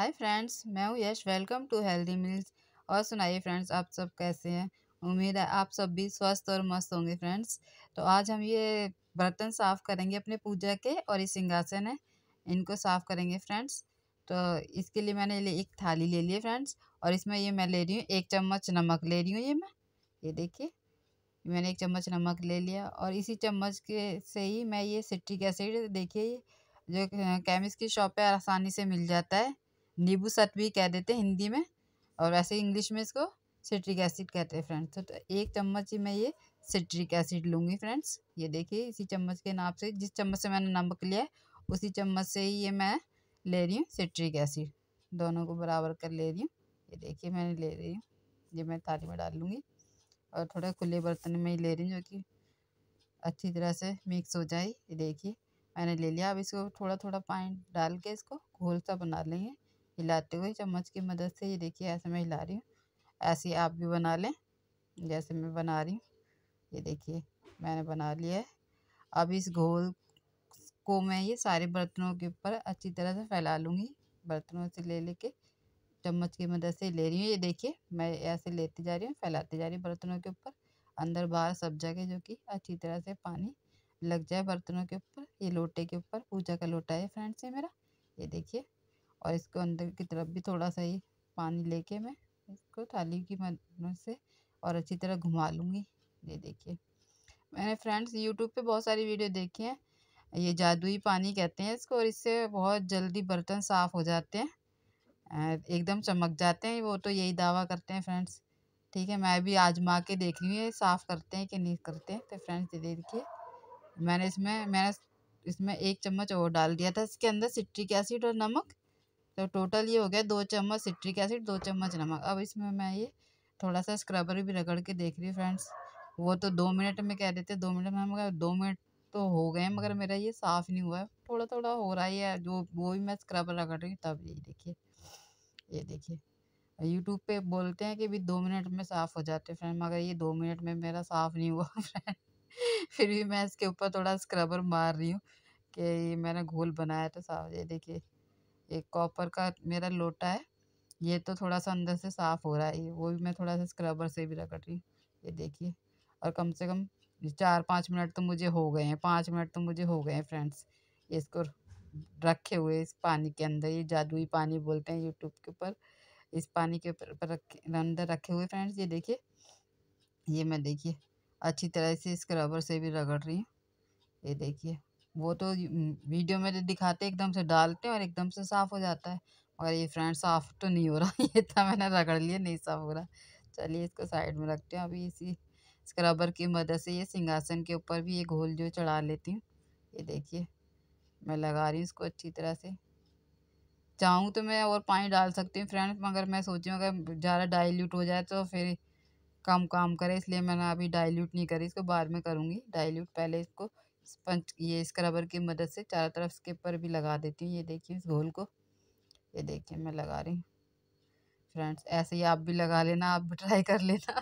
हाय friends मैं हूँ Yash welcome to healthy meals और सुनाइए फ्रेंड्स आप सब कैसे हैं उम्मीद है आप सब भी स्वस्थ और मस्त होंगे फ्रेंड्स तो आज हम ये बर्तन साफ़ करेंगे अपने पूजा के और ये सिंहासन है इनको साफ़ करेंगे फ्रेंड्स तो इसके लिए मैंने ले एक थाली ले ली है फ्रेंड्स और इसमें ये मैं ले रही हूँ एक चम्मच नमक ले रही हूँ ये मैं ये देखिए मैंने एक चम्मच नमक ले लिया और इसी चम्मच के से ही मैं ये सिट्रिक एसिड देखिए जो केमिस्ट की शॉप पे आसानी से मिल जाता है नींबू सत भी कह देते हैं हिंदी में और वैसे इंग्लिश में इसको सिट्रिक एसिड कहते हैं फ्रेंड्स तो, तो एक चम्मच ही मैं ये सिट्रिक एसिड लूँगी फ्रेंड्स ये देखिए इसी चम्मच के नाप से जिस चम्मच से मैंने नमक लिया है उसी चम्मच से ही ये मैं ले रही हूँ सिट्रिक एसिड दोनों को बराबर कर ले रही हूँ ये देखिए मैंने ले रही हूँ ये मैं थाली में डाल लूँगी और थोड़ा खुले बर्तन में ही ले रही हूँ जो कि अच्छी तरह से मिक्स हो जाए ये देखिए मैंने ले लिया अब इसको थोड़ा थोड़ा पानी डाल के इसको घोल सा बना लेंगे हिलाते हुए चम्मच की मदद से ये देखिए ऐसे मैं हिला रही हूँ ऐसे आप भी बना लें जैसे मैं बना रही हूँ ये देखिए मैंने बना लिया है अब इस घोल को मैं ये सारे बर्तनों के ऊपर अच्छी तरह से फैला लूँगी बर्तनों से ले लेके चम्मच की मदद से ले रही हूँ ये देखिए मैं ऐसे लेती जा रही हूँ फैलाती जा रही हूँ बर्तनों के ऊपर अंदर बाहर सब जगह जो कि अच्छी तरह से पानी लग जाए बर्तनों के ऊपर ये लोटे के ऊपर पूजा का लोटा है फ्रेंड्स ये मेरा ये देखिए और इसको अंदर की तरफ भी थोड़ा सा ही पानी लेके मैं इसको थाली की मदद से और अच्छी तरह घुमा लूँगी ये देखिए मैंने फ्रेंड्स यूट्यूब पे बहुत सारी वीडियो देखी हैं ये जादुई पानी कहते हैं इसको और इससे बहुत जल्दी बर्तन साफ़ हो जाते हैं एकदम चमक जाते हैं वो तो यही दावा करते हैं फ्रेंड्स ठीक है मैं भी आजमा के देख रही हूँ ये साफ़ करते हैं कि नहीं करते हैं तो फ्रेंड्स ये देखिए मैंने इसमें मैंने इसमें एक चम्मच और डाल दिया था इसके अंदर सिट्रिक एसिड और नमक तो टोटल ये हो गया दो चम्मच सिट्रिक एसिड दो चम्मच नमक अब इसमें मैं ये थोड़ा सा स्क्रबर भी रगड़ के देख रही हूँ फ्रेंड्स वो तो दो मिनट में कह देते दो मिनट में मगर दो मिनट तो हो गए मगर मेरा ये साफ़ नहीं हुआ है थोड़ा थोड़ा हो रहा है जो वो भी मैं स्क्रबर रगड़ रही हूँ तब ये देखिए ये देखिए यूट्यूब पे बोलते हैं कि भी दो मिनट में साफ़ हो जाते फ्रेंड मगर ये दो मिनट में मेरा साफ़ नहीं हुआ फ्रेंड फिर भी मैं इसके ऊपर थोड़ा स्क्रबर मार रही हूँ कि मैंने घोल बनाया तो साफ ये देखिए एक कॉपर का मेरा लोटा है ये तो थोड़ा सा अंदर से साफ़ हो रहा है वो भी मैं थोड़ा सा स्क्रबर से भी रगड़ रही ये देखिए और कम से कम चार पाँच मिनट तो मुझे हो गए हैं पाँच मिनट तो मुझे हो गए हैं फ्रेंड्स इसको रखे हुए इस पानी के अंदर ये जादुई पानी बोलते हैं यूट्यूब के ऊपर इस पानी के ऊपर रखे अंदर रखे हुए फ्रेंड्स ये देखिए ये मैं देखिए अच्छी तरह से स्क्रबर से भी रगड़ रही हूँ ये देखिए वो तो वीडियो में तो दिखाते एकदम से डालते हैं और एकदम से साफ़ हो जाता है मगर ये फ्रेंड साफ़ तो नहीं हो रहा ये था मैंने रगड़ लिया नहीं साफ़ हो रहा चलिए इसको साइड में रखते हैं अभी इसी स्क्रबर की मदद से ये सिंहासन के ऊपर भी ये घोल जो चढ़ा लेती हूँ ये देखिए मैं लगा रही हूँ इसको अच्छी तरह से चाहूँ तो मैं और पानी डाल सकती हूँ फ्रेंड मगर मैं सोची हूँ अगर ज़्यादा डाइल्यूट हो जाए तो फिर कम काम करे इसलिए मैंने अभी डाइल्यूट नहीं करी इसको बाद में करूँगी डाइल्यूट पहले इसको स्पंज ये स्क्रबर की मदद से चारों तरफ इसके पर भी लगा देती हूँ ये देखिए इस घोल को ये देखिए मैं लगा रही हूँ फ्रेंड्स ऐसे ही आप भी लगा लेना आप भी ट्राई कर लेना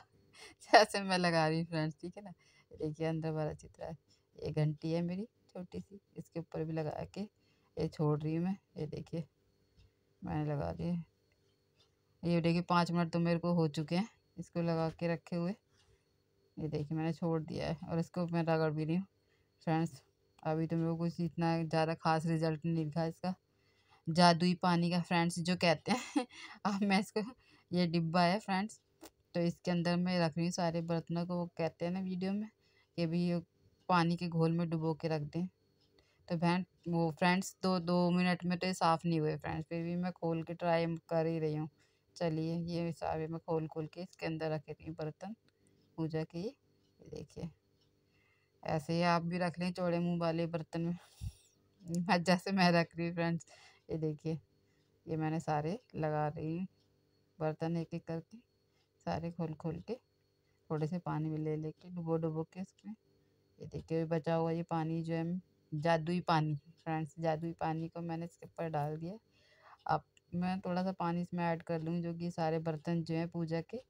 जैसे मैं लगा रही हूँ फ्रेंड्स ठीक है ना देखिए अंदर बड़ा अच्छी तरह ये घंटी है मेरी छोटी सी इसके ऊपर भी लगा के ये छोड़ रही हूँ मैं ये देखिए मैंने लगा दी ये देखिए पाँच मिनट तो मेरे को हो चुके हैं इसको लगा के रखे हुए ये देखिए मैंने छोड़ दिया है और इसको मैं रगड़ भी रही हूँ फ्रेंड्स अभी तो मेरे को कुछ इतना ज़्यादा खास रिजल्ट नहीं दिखा इसका जादुई पानी का फ्रेंड्स जो कहते हैं अब मैं इसको ये डिब्बा है फ्रेंड्स तो इसके अंदर मैं रख रही हूँ सारे बर्तनों को वो कहते हैं ना वीडियो में कि भी पानी के घोल में डुबो के रख दें तो बहन वो फ्रेंड्स दो दो मिनट में तो ये साफ़ नहीं हुए फ्रेंड्स फिर भी मैं खोल के ट्राई कर ही रही हूँ चलिए ये सारे मैं खोल खोल के इसके अंदर रख रही हूँ बर्तन पूजा के ये देखिए ऐसे ही आप भी रख लें चौड़े मुंह वाले बर्तन में जैसे मैं रख रही हूँ फ्रेंड्स ये देखिए ये मैंने सारे लगा रही हूँ बर्तन एक एक करके सारे खोल खोल के थोड़े से पानी में ले लेके डुबो डुबो के उसमें ये देखिए बचा हुआ ये पानी जो है जादुई पानी फ्रेंड्स जादुई पानी को मैंने इसके ऊपर डाल दिया अब मैं थोड़ा सा पानी इसमें ऐड कर लूँगी जो कि सारे बर्तन जो हैं पूजा के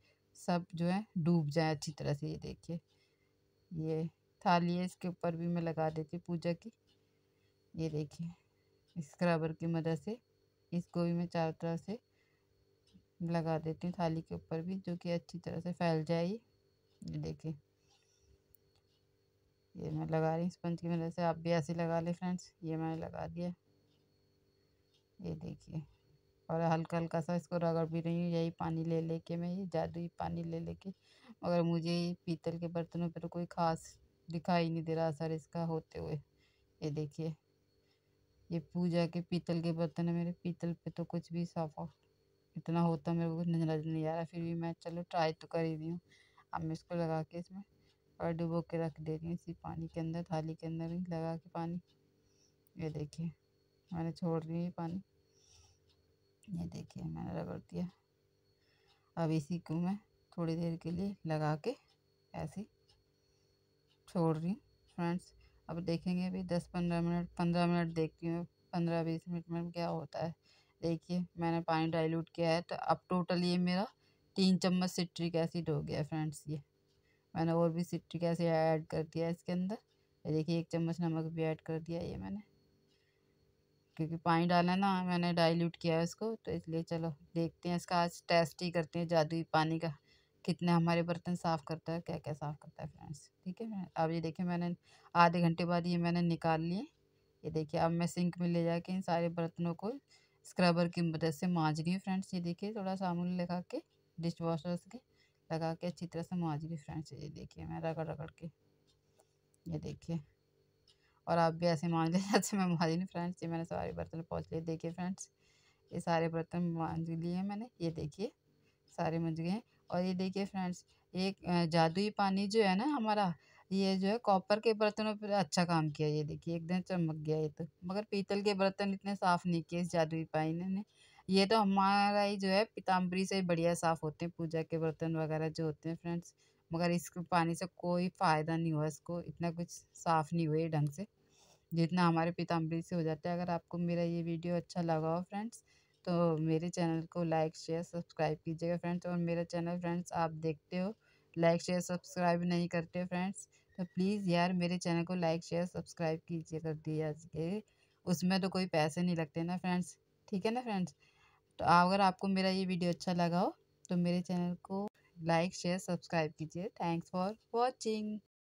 सब जो है डूब जाए अच्छी तरह से ये देखिए ये थाली है इसके ऊपर भी मैं लगा देती हूँ पूजा की ये देखिए स्क्रबर की मदद से इसको भी मैं चारों तरफ से लगा देती हूँ थाली के ऊपर भी जो कि अच्छी तरह से फैल जाए ये देखिए ये मैं लगा रही हूँ स्पंज की मदद से आप भी ऐसे लगा लें फ्रेंड्स ये मैंने लगा दिया ये देखिए और हल्का हल्का सा इसको रगड़ भी रही हूँ यही पानी ले लेके मैं ये जादुई पानी ले लेके मगर मुझे पीतल के बर्तनों पर तो कोई ख़ास दिखाई नहीं दे रहा सर इसका होते हुए ये देखिए ये पूजा के पीतल के बर्तन है मेरे पीतल पे तो कुछ भी साफा इतना होता मेरे को नजर नहीं आ रहा फिर भी मैं चलो ट्राई तो कर ही रही हूँ अब मैं इसको लगा के इसमें और डुबो के रख दे रही हूँ इसी पानी के अंदर थाली के अंदर ही लगा के पानी ये देखिए मैंने छोड़ दी ये पानी ये देखिए मैंने रगड़ दिया अब इसी को मैं थोड़ी देर के लिए लगा के ऐसे छोड़ रही हूँ फ्रेंड्स अब देखेंगे अभी दस पंद्रह मिनट पंद्रह मिनट देखती हूँ पंद्रह बीस मिनट में क्या होता है देखिए मैंने पानी डाइल्यूट किया है तो अब टोटल ये मेरा तीन चम्मच सिट्रिक एसिड हो गया फ्रेंड्स ये मैंने और भी सिट्रिक एसिड ऐड कर दिया है इसके अंदर ये देखिए एक चम्मच नमक भी ऐड कर दिया ये मैंने क्योंकि पानी डाला है ना मैंने डाइल्यूट किया है इसको तो इसलिए चलो देखते हैं इसका आज टेस्ट ही करते हैं जादुई पानी का कितने हमारे बर्तन साफ़ करता है क्या क्या साफ़ करता है फ्रेंड्स ठीक है अब ये देखिए मैंने आधे घंटे बाद ये मैंने निकाल लिए ये देखिए अब मैं सिंक में ले जाके इन सारे बर्तनों को स्क्रबर की मदद से माँज रही हूँ फ्रेंड्स ये देखिए थोड़ा साबुन लगा के डिश वॉशर्स के लगा के अच्छी तरह से माँज रही फ्रेंड्स ये देखिए मैं रगड़ रगड़ के ये देखिए और आप भी ऐसे मांझ लें जैसे मैं मांझ रही फ्रेंड्स ये मैंने सारे बर्तन पहुँच लिए देखिए फ्रेंड्स ये सारे बर्तन मांझ लिए मैंने ये देखिए सारे मंज गए और ये देखिए फ्रेंड्स एक जादुई पानी जो है ना हमारा ये जो है कॉपर के बर्तनों पर अच्छा काम किया ये देखिए एकदम चमक गया ये तो मगर पीतल के बर्तन इतने साफ़ नहीं किए इस जादुई पानी ने ये तो हमारा ही जो है पीताम्बरी से बढ़िया साफ़ होते हैं पूजा के बर्तन वगैरह जो होते हैं फ्रेंड्स मगर इस पानी से कोई फ़ायदा नहीं हुआ इसको इतना कुछ साफ़ नहीं हुआ ढंग से जितना हमारे पीताम्बरी से हो जाता है अगर आपको मेरा ये वीडियो अच्छा लगा हो फ्रेंड्स तो मेरे चैनल को लाइक शेयर सब्सक्राइब कीजिएगा फ्रेंड्स और मेरा चैनल फ्रेंड्स आप देखते हो लाइक शेयर सब्सक्राइब नहीं करते फ्रेंड्स तो प्लीज़ यार मेरे चैनल को लाइक शेयर सब्सक्राइब कीजिए कर के उसमें तो कोई पैसे नहीं लगते ना फ्रेंड्स ठीक है ना फ्रेंड्स तो अगर आपको मेरा ये वीडियो अच्छा लगा हो तो मेरे चैनल को लाइक शेयर सब्सक्राइब कीजिए थैंक्स फॉर वॉचिंग